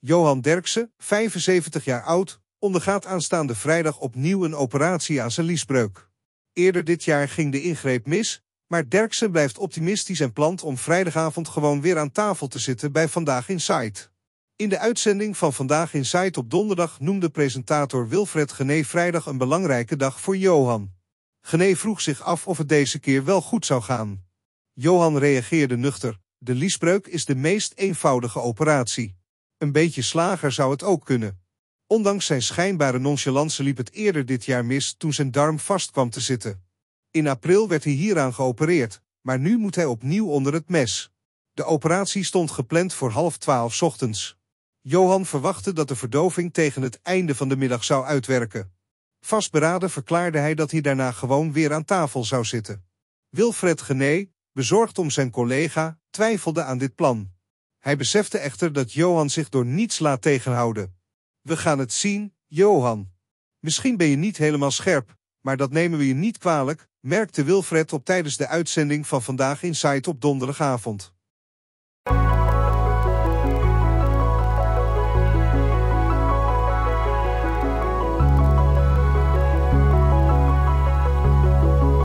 Johan Derksen, 75 jaar oud, ondergaat aanstaande vrijdag opnieuw een operatie aan zijn liesbreuk. Eerder dit jaar ging de ingreep mis, maar Derksen blijft optimistisch en plant om vrijdagavond gewoon weer aan tafel te zitten bij Vandaag Insight. In de uitzending van Vandaag Insight op donderdag noemde presentator Wilfred Gené vrijdag een belangrijke dag voor Johan. Gené vroeg zich af of het deze keer wel goed zou gaan. Johan reageerde nuchter, de liesbreuk is de meest eenvoudige operatie. Een beetje slager zou het ook kunnen. Ondanks zijn schijnbare nonchalance liep het eerder dit jaar mis toen zijn darm vast kwam te zitten. In april werd hij hieraan geopereerd, maar nu moet hij opnieuw onder het mes. De operatie stond gepland voor half twaalf ochtends. Johan verwachtte dat de verdoving tegen het einde van de middag zou uitwerken. Vastberaden verklaarde hij dat hij daarna gewoon weer aan tafel zou zitten. Wilfred Gené, bezorgd om zijn collega, twijfelde aan dit plan. Hij besefte echter dat Johan zich door niets laat tegenhouden. We gaan het zien, Johan. Misschien ben je niet helemaal scherp, maar dat nemen we je niet kwalijk, merkte Wilfred op tijdens de uitzending van vandaag in Insight op donderdagavond.